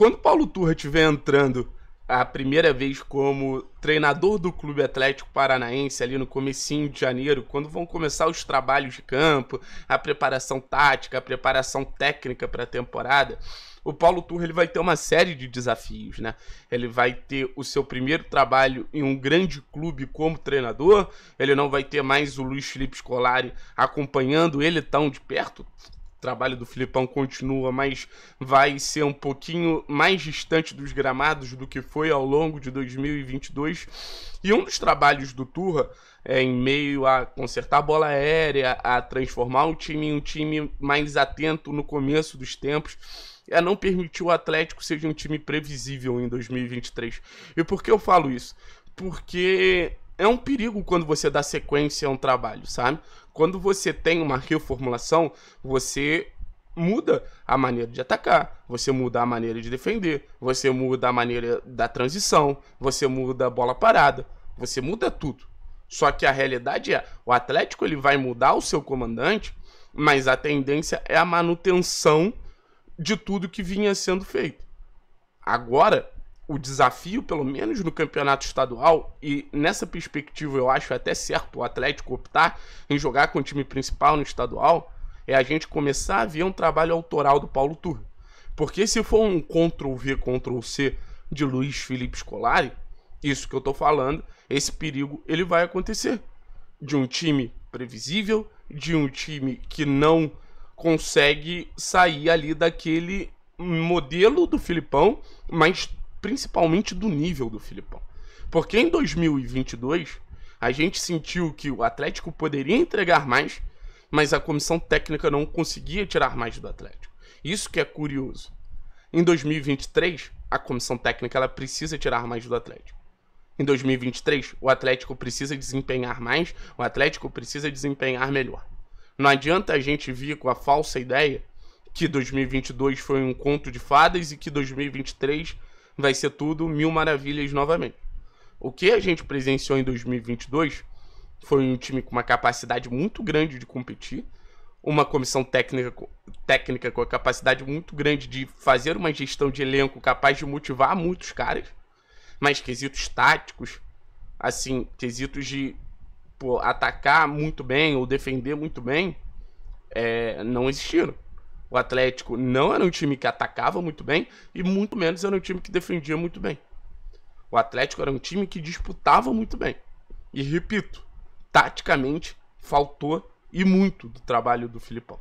Quando Paulo Turra estiver entrando a primeira vez como treinador do Clube Atlético Paranaense ali no comecinho de janeiro, quando vão começar os trabalhos de campo, a preparação tática, a preparação técnica para a temporada, o Paulo Turra ele vai ter uma série de desafios, né? Ele vai ter o seu primeiro trabalho em um grande clube como treinador, ele não vai ter mais o Luiz Felipe Scolari acompanhando ele tão de perto, trabalho do Filipão continua, mas vai ser um pouquinho mais distante dos gramados do que foi ao longo de 2022. E um dos trabalhos do Turra é em meio a consertar a bola aérea, a transformar o time em um time mais atento no começo dos tempos. É não permitir o Atlético seja um time previsível em 2023. E por que eu falo isso? Porque é um perigo quando você dá sequência a um trabalho, sabe? Quando você tem uma reformulação, você muda a maneira de atacar, você muda a maneira de defender, você muda a maneira da transição, você muda a bola parada, você muda tudo. Só que a realidade é, o Atlético ele vai mudar o seu comandante, mas a tendência é a manutenção de tudo que vinha sendo feito. Agora, o desafio, pelo menos no campeonato estadual, e nessa perspectiva eu acho até certo o Atlético optar em jogar com o time principal no estadual, é a gente começar a ver um trabalho autoral do Paulo Turra. Porque se for um Ctrl V, Ctrl C de Luiz Felipe Scolari, isso que eu tô falando, esse perigo ele vai acontecer. De um time previsível, de um time que não consegue sair ali daquele modelo do Filipão, mas principalmente do nível do Filipão. Porque em 2022, a gente sentiu que o Atlético poderia entregar mais, mas a comissão técnica não conseguia tirar mais do Atlético. Isso que é curioso. Em 2023, a comissão técnica ela precisa tirar mais do Atlético. Em 2023, o Atlético precisa desempenhar mais, o Atlético precisa desempenhar melhor. Não adianta a gente vir com a falsa ideia que 2022 foi um conto de fadas e que 2023 vai ser tudo mil maravilhas novamente. O que a gente presenciou em 2022 foi um time com uma capacidade muito grande de competir, uma comissão técnica, técnica com a capacidade muito grande de fazer uma gestão de elenco capaz de motivar muitos caras, mas quesitos táticos, assim, quesitos de pô, atacar muito bem ou defender muito bem, é, não existiram. O Atlético não era um time que atacava muito bem e muito menos era um time que defendia muito bem. O Atlético era um time que disputava muito bem. E repito, taticamente faltou e muito do trabalho do Filipão.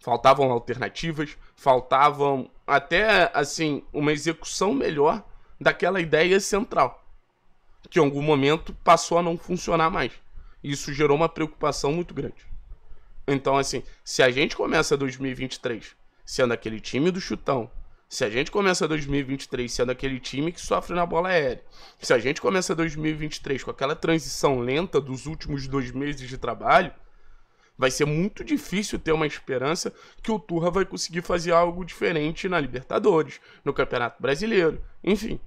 Faltavam alternativas, faltavam até assim uma execução melhor daquela ideia central, que em algum momento passou a não funcionar mais. Isso gerou uma preocupação muito grande. Então, assim, se a gente começa 2023 sendo aquele time do chutão, se a gente começa 2023 sendo aquele time que sofre na bola aérea, se a gente começa 2023 com aquela transição lenta dos últimos dois meses de trabalho, vai ser muito difícil ter uma esperança que o Turra vai conseguir fazer algo diferente na Libertadores, no Campeonato Brasileiro, enfim.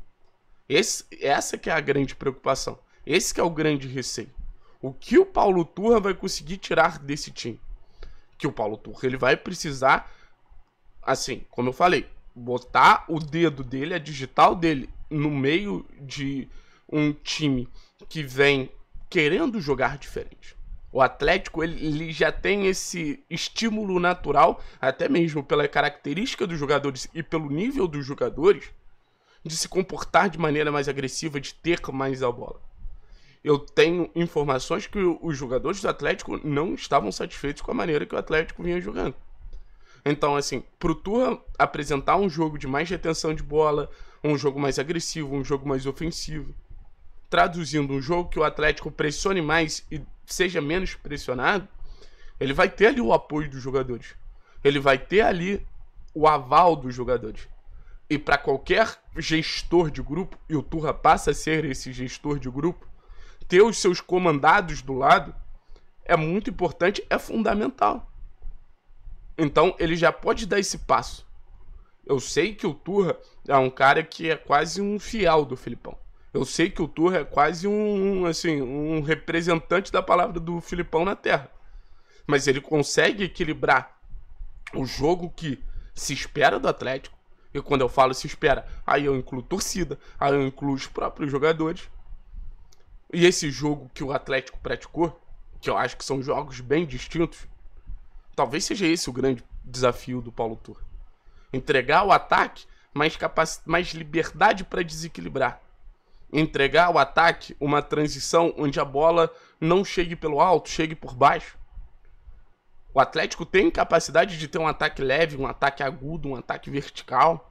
Esse, essa que é a grande preocupação. Esse que é o grande receio. O que o Paulo Turra vai conseguir tirar desse time? que o Paulo Turra ele vai precisar, assim, como eu falei, botar o dedo dele, a digital dele, no meio de um time que vem querendo jogar diferente. O Atlético ele, ele, já tem esse estímulo natural, até mesmo pela característica dos jogadores e pelo nível dos jogadores, de se comportar de maneira mais agressiva, de ter mais a bola eu tenho informações que os jogadores do Atlético não estavam satisfeitos com a maneira que o Atlético vinha jogando. Então, assim, pro Turra apresentar um jogo de mais retenção de bola, um jogo mais agressivo, um jogo mais ofensivo, traduzindo um jogo que o Atlético pressione mais e seja menos pressionado, ele vai ter ali o apoio dos jogadores. Ele vai ter ali o aval dos jogadores. E para qualquer gestor de grupo, e o Turra passa a ser esse gestor de grupo, ter os seus comandados do lado é muito importante, é fundamental. Então ele já pode dar esse passo. Eu sei que o Turra é um cara que é quase um fiel do Filipão. Eu sei que o Turra é quase um, assim, um representante da palavra do Filipão na Terra. Mas ele consegue equilibrar o jogo que se espera do Atlético. E quando eu falo se espera, aí eu incluo torcida, aí eu incluo os próprios jogadores e esse jogo que o Atlético praticou, que eu acho que são jogos bem distintos, talvez seja esse o grande desafio do Paulo Tur. Entregar o ataque mais, capac... mais liberdade para desequilibrar. Entregar o ataque uma transição onde a bola não chegue pelo alto, chegue por baixo. O Atlético tem capacidade de ter um ataque leve, um ataque agudo, um ataque vertical.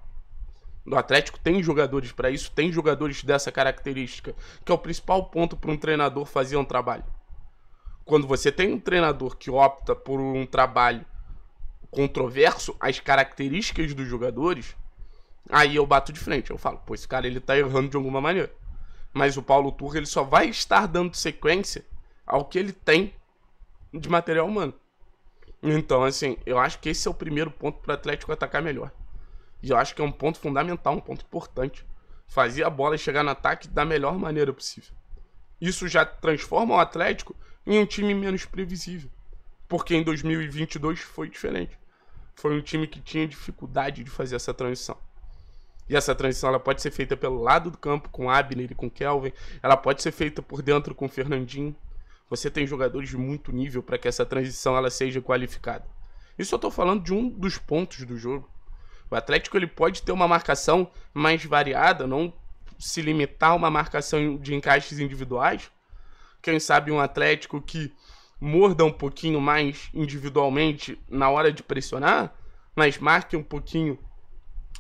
No Atlético tem jogadores para isso, tem jogadores dessa característica, que é o principal ponto para um treinador fazer um trabalho. Quando você tem um treinador que opta por um trabalho controverso, as características dos jogadores, aí eu bato de frente. Eu falo, pô, esse cara ele tá errando de alguma maneira. Mas o Paulo Turra ele só vai estar dando sequência ao que ele tem de material humano. Então, assim, eu acho que esse é o primeiro ponto para o Atlético atacar melhor. E eu acho que é um ponto fundamental, um ponto importante. Fazer a bola chegar no ataque da melhor maneira possível. Isso já transforma o Atlético em um time menos previsível. Porque em 2022 foi diferente. Foi um time que tinha dificuldade de fazer essa transição. E essa transição ela pode ser feita pelo lado do campo com Abner e com Kelvin, ela pode ser feita por dentro com Fernandinho. Você tem jogadores de muito nível para que essa transição ela seja qualificada. Isso eu estou falando de um dos pontos do jogo. O Atlético ele pode ter uma marcação mais variada, não se limitar a uma marcação de encaixes individuais. Quem sabe um Atlético que morda um pouquinho mais individualmente na hora de pressionar, mas marque um pouquinho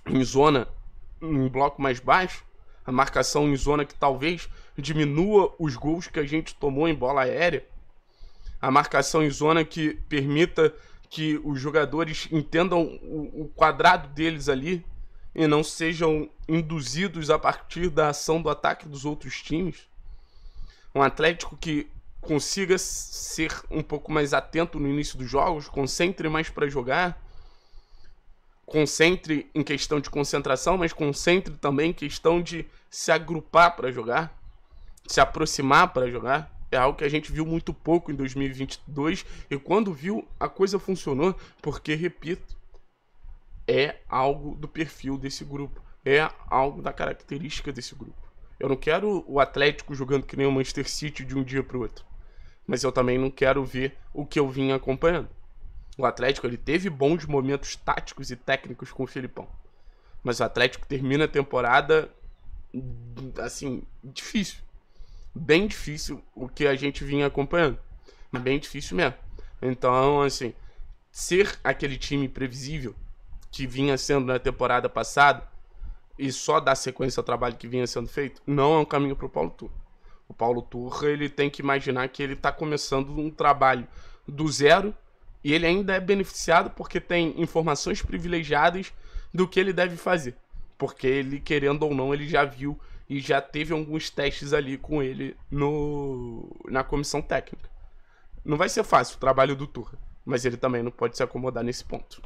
em zona, em bloco mais baixo. A marcação em zona que talvez diminua os gols que a gente tomou em bola aérea. A marcação em zona que permita que os jogadores entendam o, o quadrado deles ali e não sejam induzidos a partir da ação do ataque dos outros times. Um Atlético que consiga ser um pouco mais atento no início dos jogos, concentre mais para jogar, concentre em questão de concentração, mas concentre também em questão de se agrupar para jogar, se aproximar para jogar é algo que a gente viu muito pouco em 2022 e quando viu, a coisa funcionou, porque, repito, é algo do perfil desse grupo, é algo da característica desse grupo. Eu não quero o Atlético jogando que nem o Manchester City de um dia para o outro, mas eu também não quero ver o que eu vim acompanhando. O Atlético ele teve bons momentos táticos e técnicos com o Filipão. Mas o Atlético termina a temporada assim, difícil bem difícil o que a gente vinha acompanhando. Bem difícil mesmo. Então, assim, ser aquele time previsível que vinha sendo na temporada passada e só dar sequência ao trabalho que vinha sendo feito, não é um caminho para o Paulo Turra. O Paulo Turra ele tem que imaginar que ele está começando um trabalho do zero e ele ainda é beneficiado porque tem informações privilegiadas do que ele deve fazer. Porque ele, querendo ou não, ele já viu e já teve alguns testes ali com ele no na comissão técnica. Não vai ser fácil o trabalho do Turra, mas ele também não pode se acomodar nesse ponto.